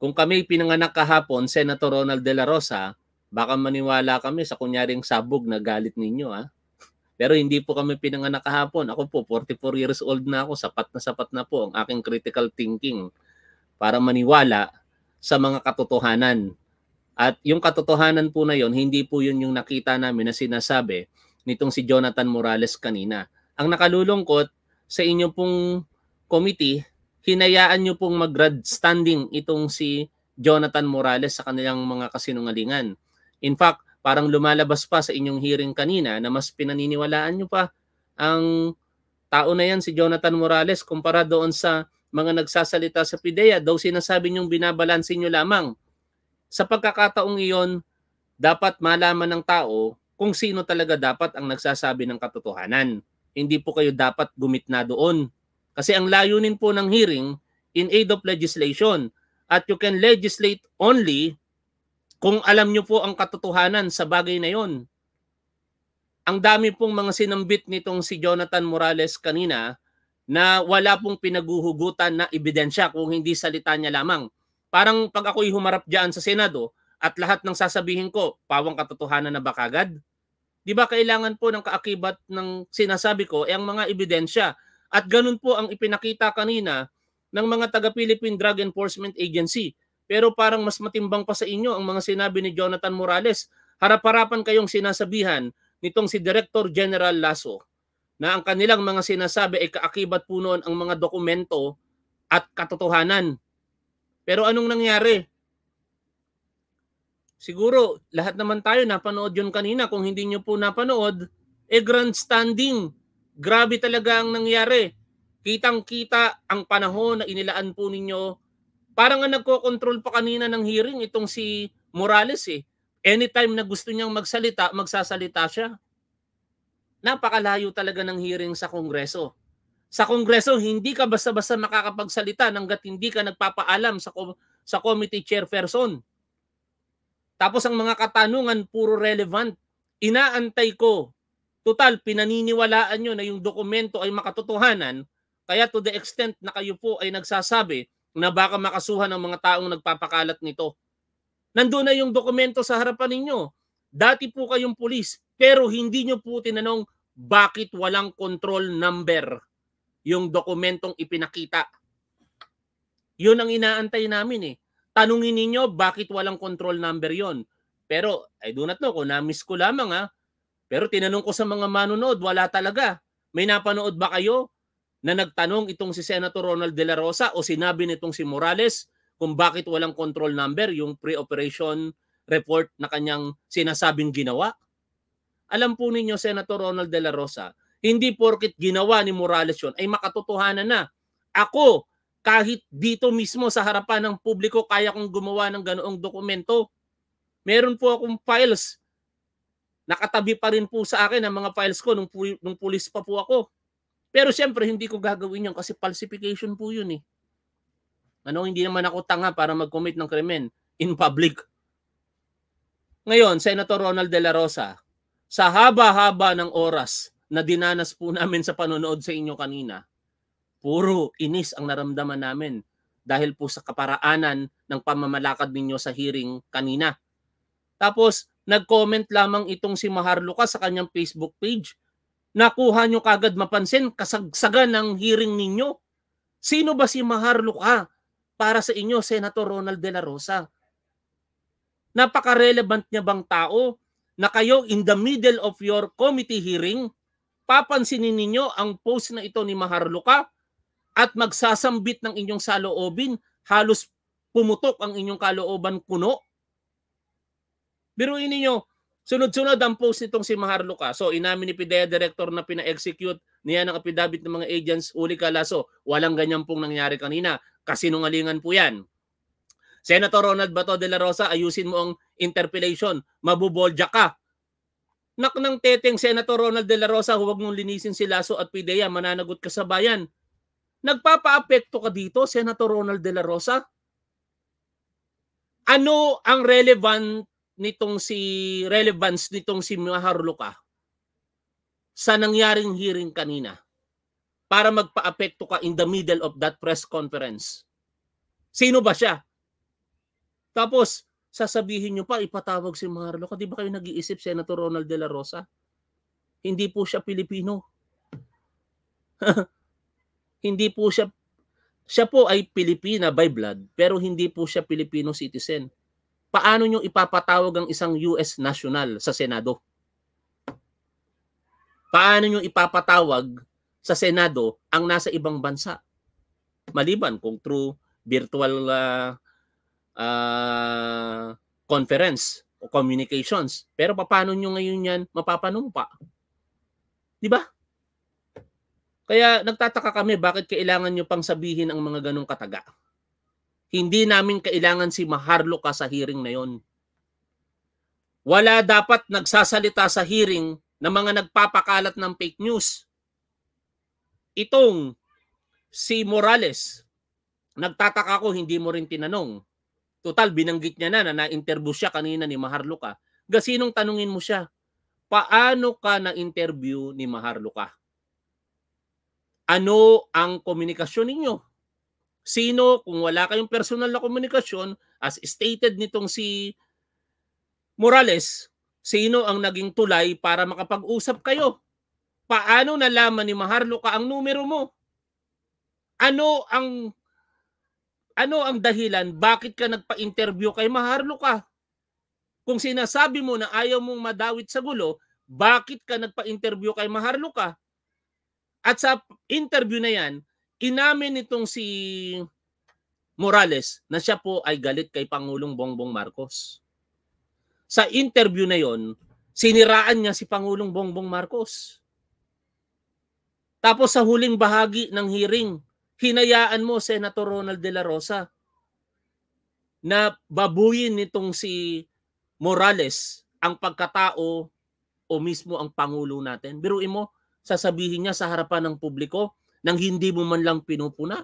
Kung kami pinanganak kahapon, Senator Ronald De La Rosa, baka maniwala kami sa kunyaring sabog na galit ninyo. Ha? Ah. Pero hindi po kami pinanganak kahapon. Ako po, 44 years old na ako. Sapat na sapat na po ang aking critical thinking para maniwala sa mga katotohanan. At yung katotohanan po na yon, hindi po yun yung nakita namin na sinasabi nitong si Jonathan Morales kanina. Ang nakalulungkot sa inyong pong committee hinayaan nyo pong mag-grad standing itong si Jonathan Morales sa kanilang mga kasinungalingan. In fact, parang lumalabas pa sa inyong hearing kanina na mas pinaniniwalaan nyo pa ang tao na yan si Jonathan Morales kumpara doon sa mga nagsasalita sa PIDEA daw sinasabi nyong binabalansin nyo lamang. Sa pagkakataong iyon, dapat malaman ng tao kung sino talaga dapat ang nagsasabi ng katotohanan. Hindi po kayo dapat gumitna doon kasi ang layunin po ng hearing in aid of legislation at you can legislate only kung alam nyo po ang katotohanan sa bagay na yon. Ang dami pong mga sinambit nitong si Jonathan Morales kanina na wala pong pinaguhugutan na ebidensya kung hindi salita niya lamang. Parang pag ako'y humarap dyan sa Senado at lahat ng sasabihin ko, pawang katotohanan na ba kagad? Di ba kailangan po ng kaakibat ng sinasabi ko, eh ang mga ebidensya at ganun po ang ipinakita kanina ng mga taga-Philippine Drug Enforcement Agency. Pero parang mas matimbang pa sa inyo ang mga sinabi ni Jonathan Morales. Harap-harapan kayong sinasabihan nitong si Director General Lasso na ang kanilang mga sinasabi ay kaakibat po noon ang mga dokumento at katotohanan. Pero anong nangyari? Siguro lahat naman tayo napanood yun kanina. Kung hindi nyo po napanood, e grandstanding Grabe talaga ang nangyari. Kitang-kita ang panahon na inilaan po ninyo. Parang nga nagko-control pa kanina ng hearing itong si Morales eh. Anytime na gusto niyang magsalita, magsasalita siya. Napakalayo talaga ng hearing sa Kongreso. Sa Kongreso, hindi ka basta-basta makakapagsalita hanggat hindi ka nagpapaalam sa, ko- sa committee chairperson. Tapos ang mga katanungan, puro relevant. Inaantay ko Total, pinaniniwalaan nyo na yung dokumento ay makatotohanan, kaya to the extent na kayo po ay nagsasabi na baka makasuhan ng mga taong nagpapakalat nito. Nandoon na yung dokumento sa harapan ninyo. Dati po kayong pulis, pero hindi nyo po tinanong bakit walang control number yung dokumentong ipinakita. Yun ang inaantay namin eh. Tanungin ninyo bakit walang control number yon. Pero I do not know, kung na-miss ko lamang ha, ah. Pero tinanong ko sa mga manonood, wala talaga. May napanood ba kayo na nagtanong itong si Senator Ronald De La Rosa o sinabi nitong si Morales kung bakit walang control number yung pre-operation report na kanyang sinasabing ginawa? Alam po ninyo, Senator Ronald De La Rosa, hindi porkit ginawa ni Morales yun ay makatotohanan na. Ako, kahit dito mismo sa harapan ng publiko, kaya kong gumawa ng ganoong dokumento. Meron po akong files Nakatabi pa rin po sa akin ang mga files ko nung, nung pulis pa po ako. Pero siyempre, hindi ko gagawin yun kasi falsification po yun eh. Ano, hindi naman ako tanga para mag-commit ng krimen in public. Ngayon, Senator Ronald De La Rosa, sa haba-haba ng oras na dinanas po namin sa panonood sa inyo kanina, puro inis ang naramdaman namin dahil po sa kaparaanan ng pamamalakad ninyo sa hearing kanina. Tapos, nag-comment lamang itong si Mahar sa kanyang Facebook page. Nakuha nyo kagad mapansin kasagsagan ng hearing ninyo. Sino ba si Mahar para sa inyo, Senator Ronald De La Rosa? Napaka-relevant niya bang tao na kayo in the middle of your committee hearing, papansinin ninyo ang post na ito ni Mahar at magsasambit ng inyong saloobin, halos pumutok ang inyong kalooban kuno Biruin niyo, sunod-sunod ang post nitong si Maharlika. So inamin ni PIDEA director na pina-execute niya ng apidabit ng mga agents uli kalaso. Walang ganyan pong nangyari kanina. Kasinungalingan po yan. Senator Ronald Bato de la Rosa, ayusin mo ang interpellation. Mabubolja ka. Nak ng teteng Senator Ronald de la Rosa, huwag mong linisin si Lasso at Pidea, mananagot ka sa bayan. Nagpapaapekto ka dito, Senator Ronald de la Rosa? Ano ang relevant nitong si relevance nitong si Maharlika sa nangyaring hearing kanina para magpaapekto ka in the middle of that press conference. Sino ba siya? Tapos, sasabihin nyo pa, ipatawag si Maharlika. Di ba kayo nag-iisip, Senator Ronald De La Rosa? Hindi po siya Pilipino. hindi po siya, siya po ay Pilipina by blood, pero hindi po siya Filipino citizen paano nyo ipapatawag ang isang US national sa Senado? Paano nyo ipapatawag sa Senado ang nasa ibang bansa? Maliban kung through virtual uh, uh, conference o communications. Pero paano nyo ngayon yan mapapanumpa? Di ba? Kaya nagtataka kami bakit kailangan nyo pang sabihin ang mga ganong kataga. Hindi namin kailangan si Maharlo sa hearing na yon. Wala dapat nagsasalita sa hearing ng mga nagpapakalat ng fake news. Itong si Morales, nagtataka ko hindi mo rin tinanong. Total, binanggit niya na na na-interview siya kanina ni Maharluka. Gasinong tanungin mo siya, paano ka na-interview ni Maharluka? Ano ang komunikasyon ninyo? sino, kung wala kayong personal na komunikasyon, as stated nitong si Morales, sino ang naging tulay para makapag-usap kayo? Paano nalaman ni Maharlika ang numero mo? Ano ang ano ang dahilan bakit ka nagpa-interview kay Maharlika Kung sinasabi mo na ayaw mong madawit sa gulo, bakit ka nagpa-interview kay Maharlika At sa interview na yan, inamin nitong si Morales na siya po ay galit kay Pangulong Bongbong Marcos. Sa interview na yon, siniraan niya si Pangulong Bongbong Marcos. Tapos sa huling bahagi ng hearing, hinayaan mo Senator Ronald De La Rosa na babuyin nitong si Morales ang pagkatao o mismo ang pangulo natin. Biruin mo, sasabihin niya sa harapan ng publiko, nang hindi mo man lang pinupuna.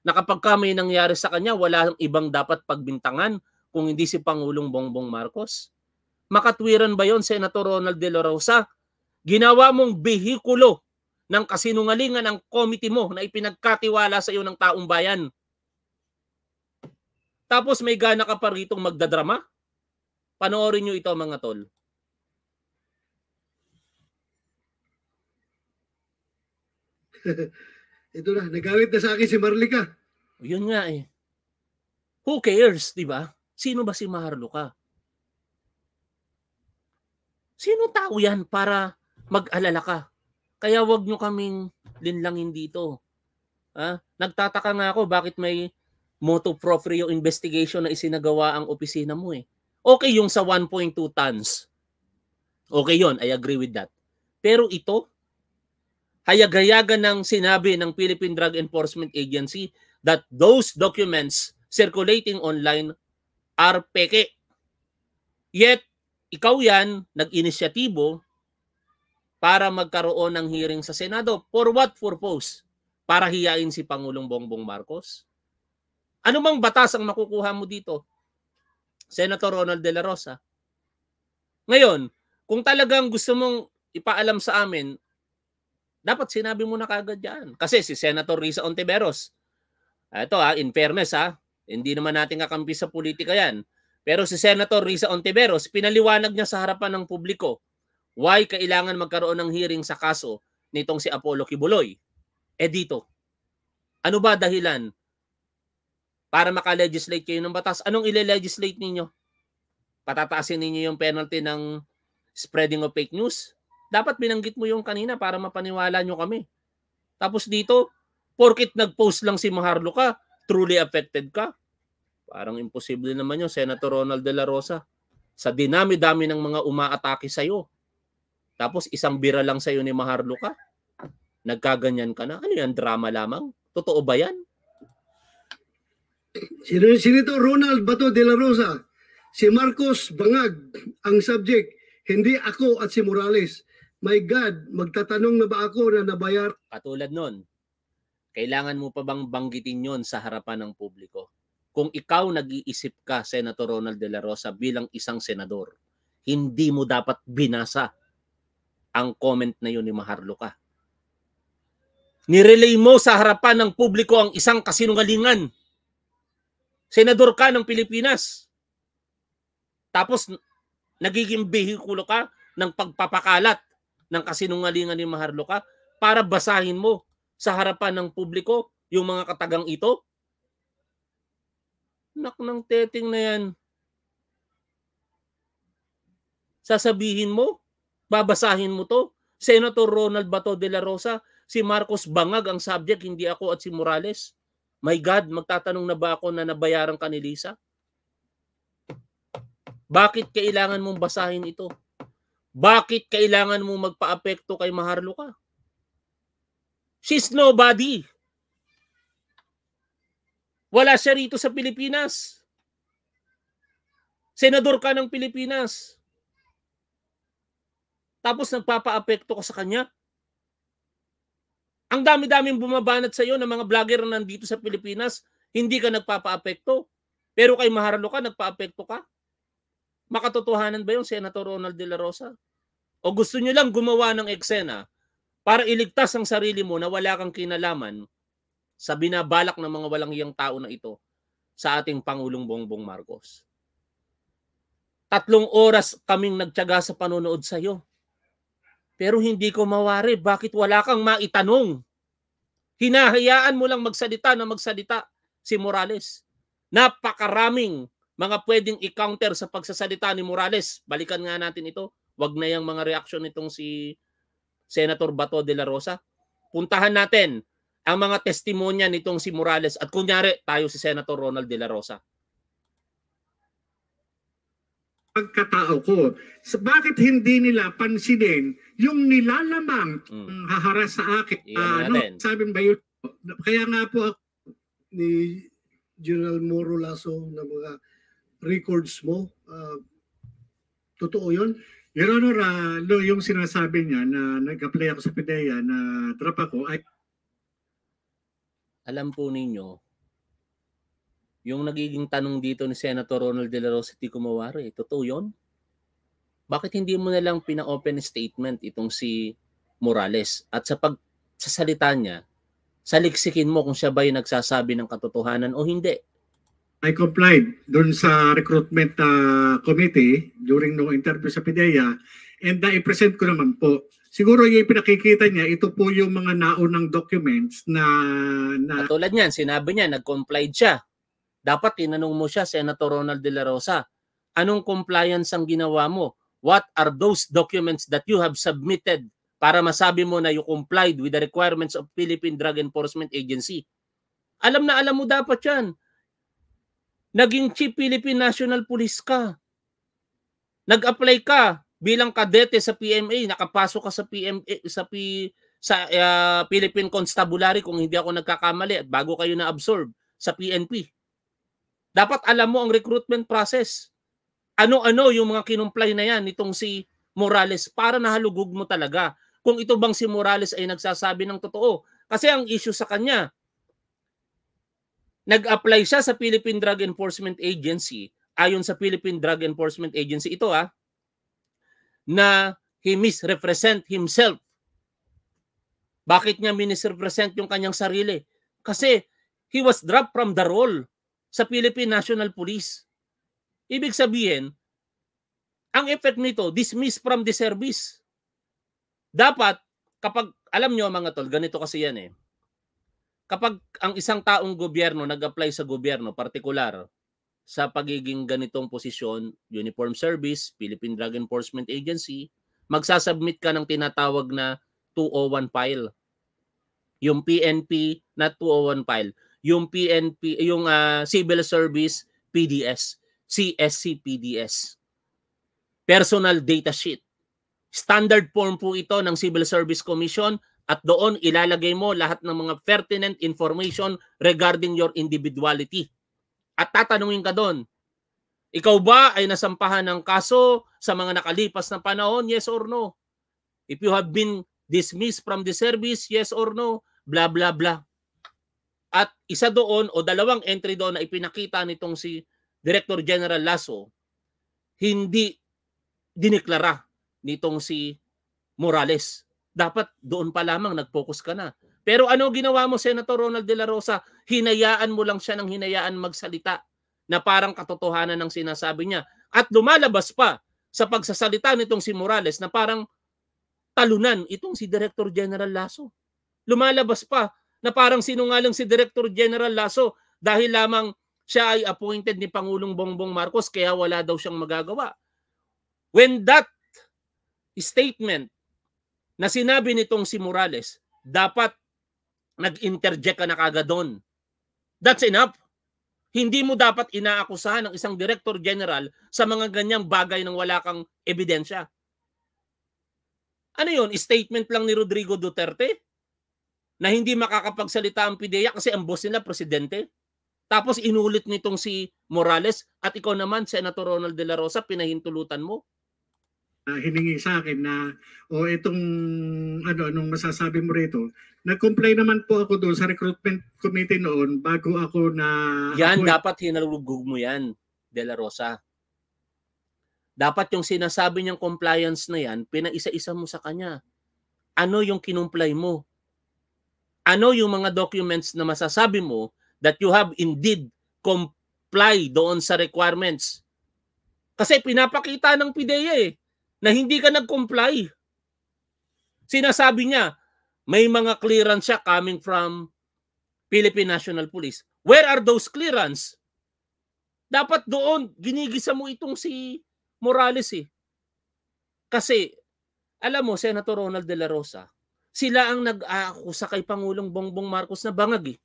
Na kapag ka may nangyari sa kanya, wala ibang dapat pagbintangan kung hindi si Pangulong Bongbong Marcos. Makatwiran ba yon Senator Ronald De La Rosa? Ginawa mong behikulo ng kasinungalingan ng committee mo na ipinagkatiwala sa iyo ng taong bayan. Tapos may gana ka pa ritong magdadrama? Panoorin nyo ito mga tol. Ito na, nagalit na sa akin si Marlica. Yun nga eh. Who cares, di ba? Sino ba si Marlica? Sino tao yan para mag-alala ka? Kaya wag nyo kaming linlangin dito. Ha? Nagtataka nga ako bakit may moto proprio investigation na isinagawa ang opisina mo eh. Okay yung sa 1.2 tons. Okay yon I agree with that. Pero ito, hayagayagan ng sinabi ng Philippine Drug Enforcement Agency that those documents circulating online are peke. Yet, ikaw yan, nag-inisyatibo para magkaroon ng hearing sa Senado. For what purpose? Para hiyain si Pangulong Bongbong Marcos? Ano mang batas ang makukuha mo dito? Senator Ronald De La Rosa. Ngayon, kung talagang gusto mong ipaalam sa amin dapat sinabi mo na kagad yan. Kasi si Senator Risa Ontiveros, ito ha, ah, in fairness ha, ah, hindi naman natin kakampi sa politika yan. Pero si Senator Risa Ontiveros, pinaliwanag niya sa harapan ng publiko why kailangan magkaroon ng hearing sa kaso nitong si Apollo Kibuloy. E dito, ano ba dahilan para makalegislate kayo ng batas? Anong ile-legislate ninyo? Patataasin ninyo yung penalty ng spreading of fake news? dapat binanggit mo yung kanina para mapaniwala nyo kami. Tapos dito, porkit nag-post lang si Maharlika, truly affected ka. Parang imposible naman yun, Senator Ronald De La Rosa. Sa dinami-dami ng mga umaatake sa'yo. Tapos isang bira lang sa'yo ni Maharlika. Nagkaganyan ka na. Ano yan, drama lamang? Totoo ba yan? Senator Ronald Bato De La Rosa, si Marcos Bangag ang subject, hindi ako at si Morales my God, magtatanong na ba ako na nabayar? Katulad nun, kailangan mo pa bang banggitin yon sa harapan ng publiko? Kung ikaw nag-iisip ka, Senator Ronald De La Rosa, bilang isang senador, hindi mo dapat binasa ang comment na yun ni Maharlika. Nirelay mo sa harapan ng publiko ang isang kasinungalingan. Senador ka ng Pilipinas. Tapos nagiging behikulo ka ng pagpapakalat ng kasinungalingan ni Maharlika para basahin mo sa harapan ng publiko yung mga katagang ito? Nak ng teting na yan. Sasabihin mo? Babasahin mo to? Senator Ronald Bato de la Rosa, si Marcos Bangag ang subject, hindi ako at si Morales. My God, magtatanong na ba ako na nabayaran ka ni Lisa? Bakit kailangan mong basahin ito? Bakit kailangan mo magpa-apekto kay Maharlika? She's nobody. Wala siya rito sa Pilipinas. Senador ka ng Pilipinas. Tapos nagpapa-apekto ka sa kanya. Ang dami-daming bumabanat sa iyo ng mga vlogger na nandito sa Pilipinas, hindi ka nagpapa-apekto. Pero kay Maharlika, nagpa-apekto ka makatotohanan ba yung Senator Ronald De La Rosa? O gusto nyo lang gumawa ng eksena para iligtas ang sarili mo na wala kang kinalaman sa binabalak ng mga walang iyang tao na ito sa ating Pangulong Bongbong Marcos. Tatlong oras kaming nagtyaga sa panonood sa iyo. Pero hindi ko mawari bakit wala kang maitanong. Hinahayaan mo lang magsalita na magsalita si Morales. Napakaraming mga pwedeng i-counter sa pagsasalita ni Morales. Balikan nga natin ito. Wag na yung mga reaction nitong si Senator Bato de la Rosa. Puntahan natin ang mga testimonya nitong si Morales at kunyari tayo si Senator Ronald de la Rosa. Pagkatao ko, bakit hindi nila pansinin yung nilalamang mm. haharas sa akin? Iyan uh, natin. ano, sabi ba yun? Kaya nga po ako ni General Moro Lasso na mga records mo? Uh, totoo yun? Your Honor, uh, yung sinasabi niya na nag-apply ako sa PDEA na trap ako, ay... Alam po ninyo, yung nagiging tanong dito ni Senator Ronald De La Rosa T. Kumawari, totoo yun? Bakit hindi mo na lang pina-open statement itong si Morales? At sa pag sa salita niya, saliksikin mo kung siya ba yung nagsasabi ng katotohanan o hindi. I complied doon sa recruitment uh, committee during no interview sa PDEA and na-present ko naman po. Siguro yung pinakikita niya, ito po yung mga naunang documents na... na... Katulad niyan, sinabi niya, nag-complied siya. Dapat tinanong mo siya, Senator Ronald De La Rosa, anong compliance ang ginawa mo? What are those documents that you have submitted para masabi mo na you complied with the requirements of Philippine Drug Enforcement Agency? Alam na alam mo dapat yan Naging Chief Philippine National Police ka. Nag-apply ka bilang kadete sa PMA, nakapasok ka sa PMA sa P, sa uh, Philippine Constabulary kung hindi ako nagkakamali at bago kayo na absorb sa PNP. Dapat alam mo ang recruitment process. Ano-ano yung mga kinumply na yan nitong si Morales para nahalugog mo talaga kung ito bang si Morales ay nagsasabi ng totoo. Kasi ang issue sa kanya, nag-apply siya sa Philippine Drug Enforcement Agency, ayon sa Philippine Drug Enforcement Agency, ito ah, na he misrepresent himself. Bakit niya misrepresent yung kanyang sarili? Kasi he was dropped from the role sa Philippine National Police. Ibig sabihin, ang effect nito, dismiss from the service. Dapat, kapag, alam niyo mga tol, ganito kasi yan eh kapag ang isang taong gobyerno nag-apply sa gobyerno, partikular, sa pagiging ganitong posisyon, Uniform Service, Philippine Drug Enforcement Agency, magsasubmit ka ng tinatawag na 201 file. Yung PNP, na 201 file, yung PNP, yung uh, Civil Service PDS, CSC PDS. Personal data sheet. Standard form po ito ng Civil Service Commission at doon ilalagay mo lahat ng mga pertinent information regarding your individuality. At tatanungin ka doon, ikaw ba ay nasampahan ng kaso sa mga nakalipas na panahon? Yes or no? If you have been dismissed from the service, yes or no? Blah, blah, blah. At isa doon o dalawang entry doon na ipinakita nitong si Director General Lasso, hindi diniklara nitong si Morales dapat doon pa lamang nag-focus ka na. Pero ano ginawa mo, Senator Ronald De La Rosa? Hinayaan mo lang siya ng hinayaan magsalita na parang katotohanan ng sinasabi niya. At lumalabas pa sa pagsasalita nitong si Morales na parang talunan itong si Director General Lasso. Lumalabas pa na parang sinungaling si Director General Lasso dahil lamang siya ay appointed ni Pangulong Bongbong Marcos kaya wala daw siyang magagawa. When that statement na sinabi nitong si Morales, dapat nag-interject ka na kagad doon. That's enough. Hindi mo dapat inaakusahan ng isang director general sa mga ganyang bagay nang wala kang ebidensya. Ano yun? Statement lang ni Rodrigo Duterte? Na hindi makakapagsalita ang PDEA kasi ang boss nila presidente? Tapos inulit nitong si Morales at ikaw naman, Senator Ronald De La Rosa, pinahintulutan mo? uh, hiningi sa akin na o oh, itong ano anong masasabi mo rito. Nag-comply naman po ako doon sa recruitment committee noon bago ako na Yan ako, dapat hinalugog mo yan, De La Rosa. Dapat yung sinasabi niyang compliance na yan, pinaisa-isa mo sa kanya. Ano yung kinumply mo? Ano yung mga documents na masasabi mo that you have indeed complied doon sa requirements? Kasi pinapakita ng PIDEA eh na hindi ka nag-comply. Sinasabi niya, may mga clearance siya coming from Philippine National Police. Where are those clearance? Dapat doon, ginigisa mo itong si Morales eh. Kasi, alam mo, Senator Ronald De La Rosa, sila ang nag-aakusa kay Pangulong Bongbong Marcos na bangag eh.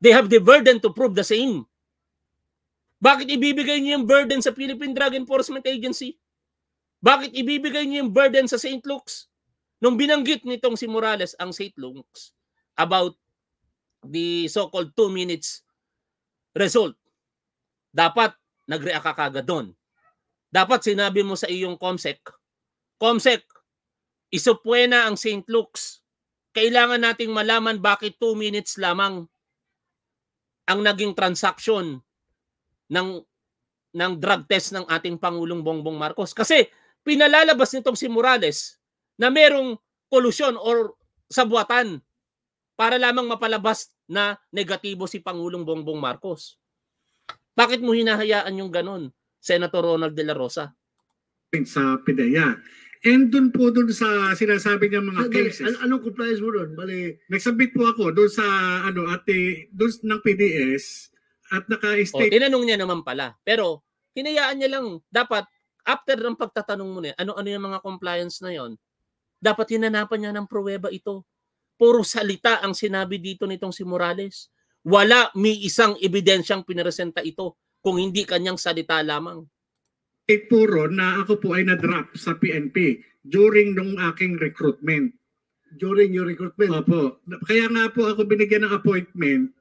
They have the burden to prove the same. Bakit ibibigay niyo yung burden sa Philippine Drug Enforcement Agency? Bakit ibibigay niyo yung burden sa St. Luke's? Nung binanggit nitong si Morales ang St. Luke's about the so-called two minutes result, dapat nag-react ka kagad doon. Dapat sinabi mo sa iyong COMSEC, COMSEC, isupwena ang St. Luke's. Kailangan nating malaman bakit 2 minutes lamang ang naging transaction ng ng drug test ng ating Pangulong Bongbong Marcos. Kasi pinalalabas nitong si Morales na merong kolusyon or sabuatan para lamang mapalabas na negatibo si Pangulong Bongbong Marcos. Bakit mo hinahayaan yung ganon, Senator Ronald de la Rosa? Sa PDEA. And doon po doon sa sinasabi niya mga Sige, cases. An- anong compliance mo doon? Bali... Nagsabit po ako doon sa ano at eh, doon ng PDS at naka-state. Oh, tinanong niya naman pala. Pero hinayaan niya lang dapat after ng pagtatanong mo na ano-ano yung mga compliance na yon, dapat hinanapan niya ng pruweba ito. Puro salita ang sinabi dito nitong si Morales. Wala may isang ebidensyang pinresenta ito kung hindi kanyang salita lamang. Eh puro na ako po ay na-drop sa PNP during nung aking recruitment. During your recruitment? Opo. Kaya nga po ako binigyan ng appointment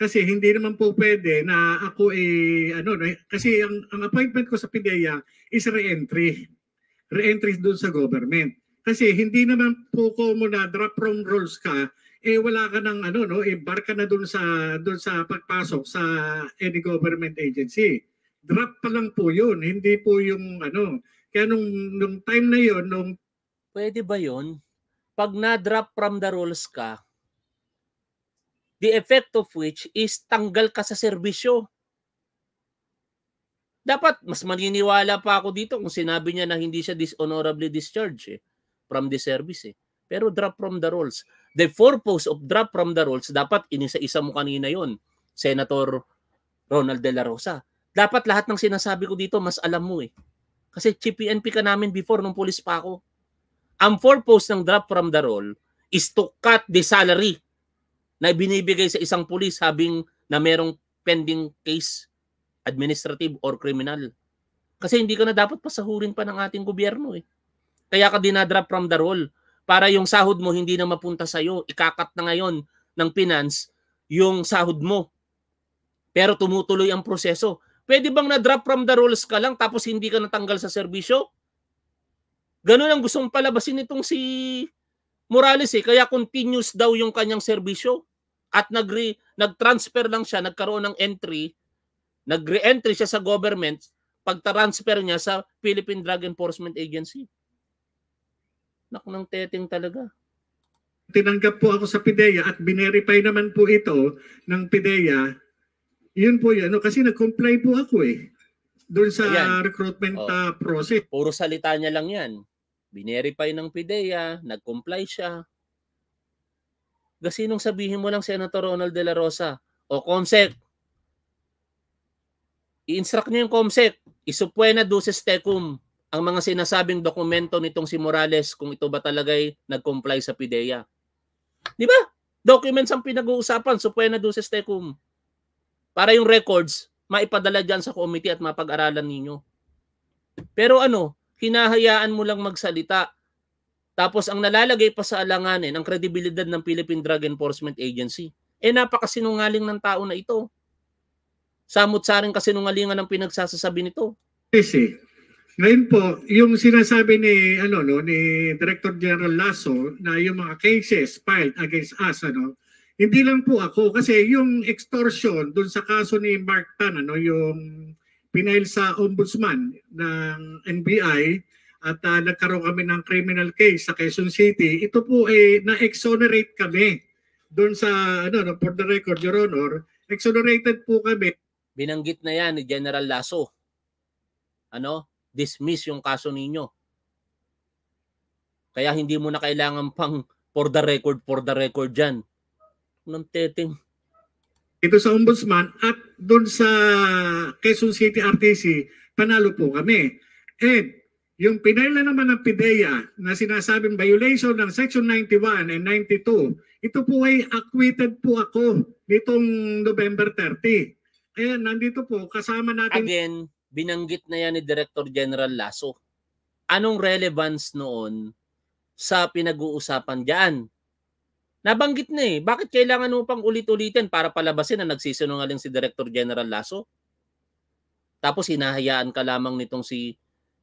kasi hindi naman po pwede na ako eh, ano, kasi ang, ang appointment ko sa PIDEA is re-entry. Re-entry doon sa government. Kasi hindi naman po ko na drop from roles ka, eh wala ka ng ano, no, eh barka na doon sa, doon sa pagpasok sa any government agency. Drop pa lang po yun, hindi po yung ano. Kaya nung, nung time na yon nung... Pwede ba yon Pag na-drop from the roles ka, the effect of which is tanggal ka sa serbisyo. Dapat mas maniniwala pa ako dito kung sinabi niya na hindi siya dishonorably discharged eh, from the service. Eh. Pero drop from the rolls. The purpose of drop from the rolls, dapat inisa-isa mo kanina yon Senator Ronald De La Rosa. Dapat lahat ng sinasabi ko dito, mas alam mo eh. Kasi chief ka namin before nung pulis pa ako. Ang purpose ng drop from the roll is to cut the salary na binibigay sa isang pulis habing na merong pending case administrative or criminal. Kasi hindi ka na dapat pasahurin pa ng ating gobyerno eh. Kaya ka dinadrop from the roll para yung sahod mo hindi na mapunta sa iyo. Ikakat na ngayon ng finance yung sahod mo. Pero tumutuloy ang proseso. Pwede bang na-drop from the rolls ka lang tapos hindi ka natanggal sa serbisyo? Ganun ang gustong palabasin nitong si Morales eh. Kaya continuous daw yung kanyang serbisyo at nagre nagtransfer lang siya, nagkaroon ng entry, nagre-entry siya sa government pagtransfer niya sa Philippine Drug Enforcement Agency. Naku ng teteng talaga. Tinanggap po ako sa PDEA at binerify naman po ito ng PDEA Yun po yun. Ano, kasi nag-comply po ako eh. Doon sa Ayan. recruitment oh. uh, process. Puro salita niya lang yan. Binerify ng PDEA nag-comply siya, kasi nung sabihin mo lang si Senator Ronald De La Rosa o COMSEC, i-instruct niyo yung COMSEC, isupuena duces tecum ang mga sinasabing dokumento nitong si Morales kung ito ba talaga'y nag-comply sa PIDEA. Di ba? Documents ang pinag-uusapan, supuena duces tecum. Para yung records, maipadala dyan sa committee at mapag-aralan ninyo. Pero ano, hinahayaan mo lang magsalita tapos ang nalalagay pa sa alanganin ang kredibilidad ng Philippine Drug Enforcement Agency. Eh napakasinungaling ng tao na ito. Samot-saring sa kasinungalingan ang pinagsasasabi nito. Kasi eh. ngayon po, yung sinasabi ni ano no ni Director General Lasso na yung mga cases filed against us ano, hindi lang po ako kasi yung extortion doon sa kaso ni Mark Tan ano yung pinail sa ombudsman ng NBI at uh, nagkaroon kami ng criminal case sa Quezon City, ito po eh, na-exonerate kami doon sa, ano, no, for the record, Your Honor, exonerated po kami. Binanggit na yan ni General Lasso. Ano? Dismiss yung kaso ninyo. Kaya hindi mo na kailangan pang for the record, for the record dyan. Nang teteng. Ito sa Ombudsman at doon sa Quezon City RTC, panalo po kami. And yung pinayla naman ng PIDEA na sinasabing violation ng Section 91 and 92, ito po ay acquitted po ako nitong November 30. Kaya nandito po, kasama natin... Again, binanggit na yan ni Director General Lasso. Anong relevance noon sa pinag-uusapan diyan? Nabanggit na eh. Bakit kailangan mo pang ulit-ulitin para palabasin na nagsisinungaling si Director General Lasso? Tapos hinahayaan ka lamang nitong si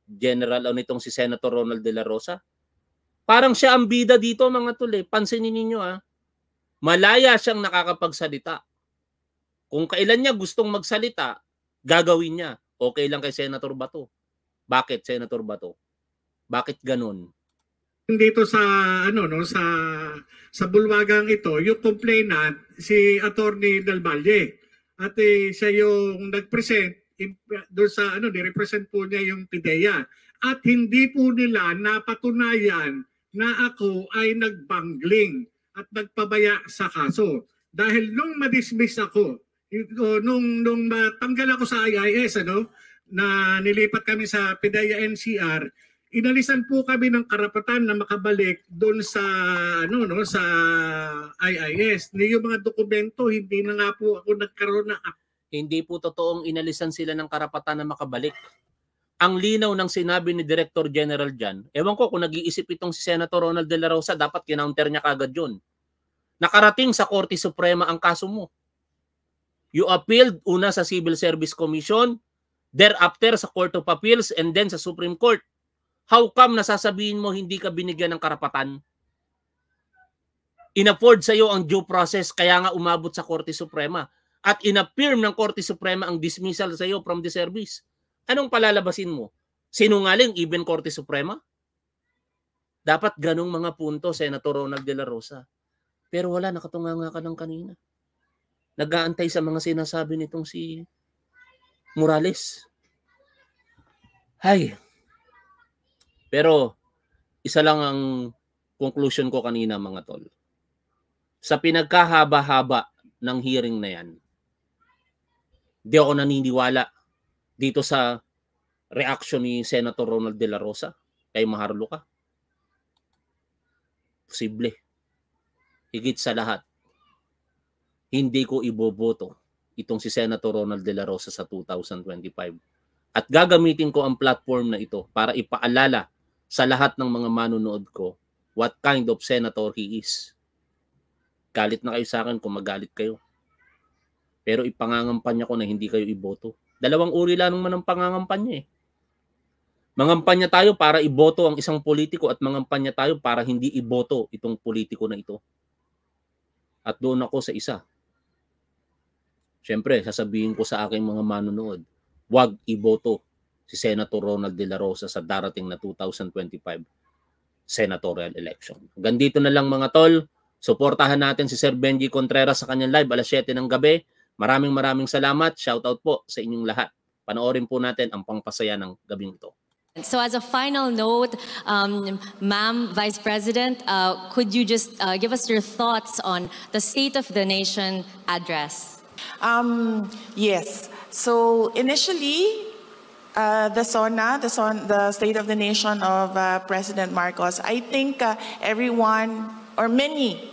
general o nitong si Senator Ronald De La Rosa. Parang siya ang bida dito mga tol eh. Pansinin ninyo ha. Ah. Malaya siyang nakakapagsalita. Kung kailan niya gustong magsalita, gagawin niya. Okay lang kay Senator Bato. Bakit Senator Bato? Bakit ganun? dito sa ano no sa sa bulwagang ito yung complainant si attorney Del Valle at eh, siya yung nagpresent doon sa ano, ni-represent po niya yung PIDEA. At hindi po nila napatunayan na ako ay nagbangling at nagpabaya sa kaso. Dahil nung ma-dismiss ako, nung, nung matanggal ako sa IIS, ano, na nilipat kami sa PIDEA NCR, inalisan po kami ng karapatan na makabalik doon sa ano no sa IIS. Yung mga dokumento hindi na nga po ako nagkaroon ng na hindi po totoong inalisan sila ng karapatan na makabalik. Ang linaw ng sinabi ni Director General Jan, ewan ko kung nag-iisip itong si Senator Ronald De La Rosa, dapat kinounter niya kagad yun. Nakarating sa Korte Suprema ang kaso mo. You appealed una sa Civil Service Commission, thereafter sa Court of Appeals, and then sa Supreme Court. How come nasasabihin mo hindi ka binigyan ng karapatan? inafford sa iyo ang due process kaya nga umabot sa Korte Suprema at inaffirm ng Korte Suprema ang dismissal sa iyo from the service, anong palalabasin mo? Sinungaling even Korte Suprema? Dapat ganong mga punto, Senator Ronald de la Rosa. Pero wala, nakatunganga ka lang kanina. Nagaantay sa mga sinasabi nitong si Morales. Hay. Pero isa lang ang conclusion ko kanina mga tol. Sa pinagkahaba-haba ng hearing na yan, Di ako naniniwala dito sa reaction ni Senator Ronald De La Rosa kay Maharlo ka. Posible. Higit sa lahat, hindi ko iboboto itong si Senator Ronald De La Rosa sa 2025. At gagamitin ko ang platform na ito para ipaalala sa lahat ng mga manonood ko what kind of senator he is. Galit na kayo sa akin kung magalit kayo. Pero ipangangampanya ko na hindi kayo iboto. Dalawang uri lang man ang pangangampanya eh. Mangampanya tayo para iboto ang isang politiko at mangampanya tayo para hindi iboto itong politiko na ito. At doon ako sa isa. Siyempre, sasabihin ko sa aking mga manonood, huwag iboto si Senator Ronald De La Rosa sa darating na 2025 senatorial election. Hanggang dito na lang mga tol. Suportahan natin si Sir Benji Contreras sa kanyang live alas 7 ng gabi. Maraming maraming salamat. Shoutout po sa inyong lahat. Panoorin po natin ang pangpasaya ng gabing ito. So as a final note, um, Ma'am Vice President, uh, could you just uh, give us your thoughts on the State of the Nation address? Um, yes. So initially, uh, the SONA, the, SON, the State of the Nation of uh, President Marcos, I think uh, everyone or many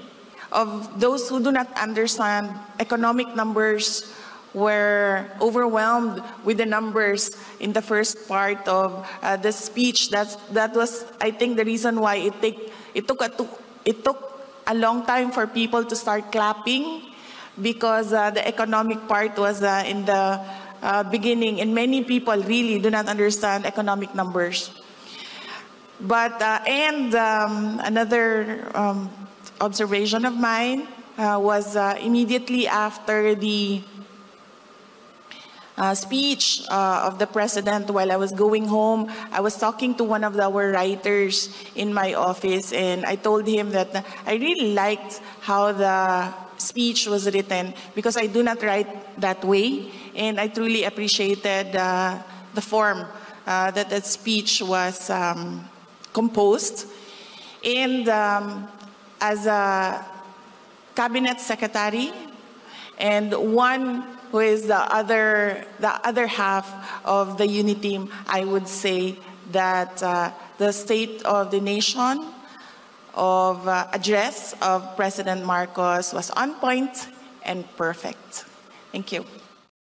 of those who do not understand economic numbers were overwhelmed with the numbers in the first part of uh, the speech. That's, that was, I think, the reason why it, take, it, took a, it took a long time for people to start clapping because uh, the economic part was uh, in the uh, beginning and many people really do not understand economic numbers. But, uh, and um, another um, observation of mine uh, was uh, immediately after the uh, speech uh, of the president while I was going home. I was talking to one of our writers in my office and I told him that I really liked how the speech was written because I do not write that way and I truly appreciated uh, the form uh, that that speech was um, composed. And um, as a cabinet secretary and one who is the other, the other half of the unity team, I would say that uh, the state of the nation of uh, address of President Marcos was on point and perfect. Thank you.